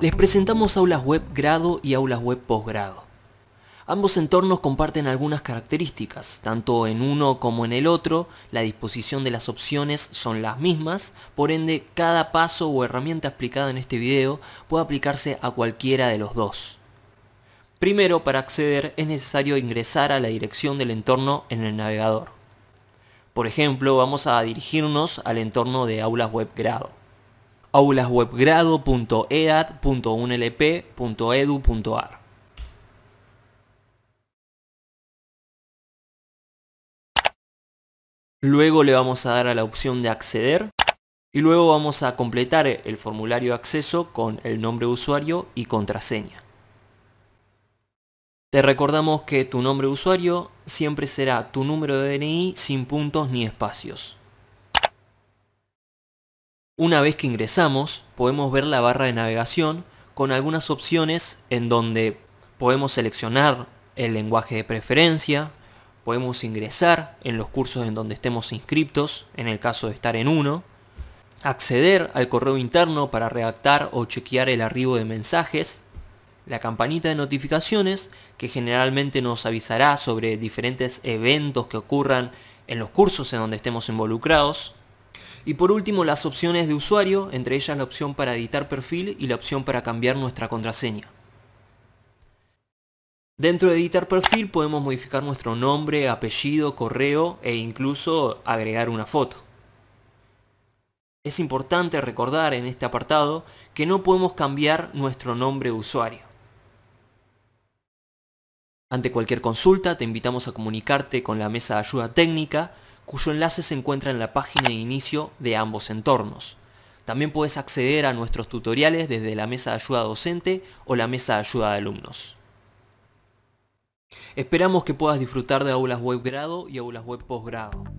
Les presentamos aulas web grado y aulas web posgrado. Ambos entornos comparten algunas características, tanto en uno como en el otro, la disposición de las opciones son las mismas, por ende cada paso o herramienta explicada en este video puede aplicarse a cualquiera de los dos. Primero, para acceder es necesario ingresar a la dirección del entorno en el navegador. Por ejemplo, vamos a dirigirnos al entorno de aulas web grado aulaswebgrado.ead.unlp.edu.ar. E luego le vamos a dar a la opción de acceder y luego vamos a completar el formulario de acceso con el nombre de usuario y contraseña. Te recordamos que tu nombre de usuario siempre será tu número de DNI sin puntos ni espacios. Una vez que ingresamos, podemos ver la barra de navegación con algunas opciones en donde podemos seleccionar el lenguaje de preferencia, podemos ingresar en los cursos en donde estemos inscriptos, en el caso de estar en uno, acceder al correo interno para redactar o chequear el arribo de mensajes, la campanita de notificaciones que generalmente nos avisará sobre diferentes eventos que ocurran en los cursos en donde estemos involucrados, y por último las opciones de usuario, entre ellas la opción para editar perfil y la opción para cambiar nuestra contraseña. Dentro de editar perfil podemos modificar nuestro nombre, apellido, correo e incluso agregar una foto. Es importante recordar en este apartado que no podemos cambiar nuestro nombre de usuario. Ante cualquier consulta te invitamos a comunicarte con la mesa de ayuda técnica cuyo enlace se encuentra en la página de inicio de ambos entornos. También puedes acceder a nuestros tutoriales desde la mesa de ayuda docente o la mesa de ayuda de alumnos. Esperamos que puedas disfrutar de aulas web grado y aulas web posgrado.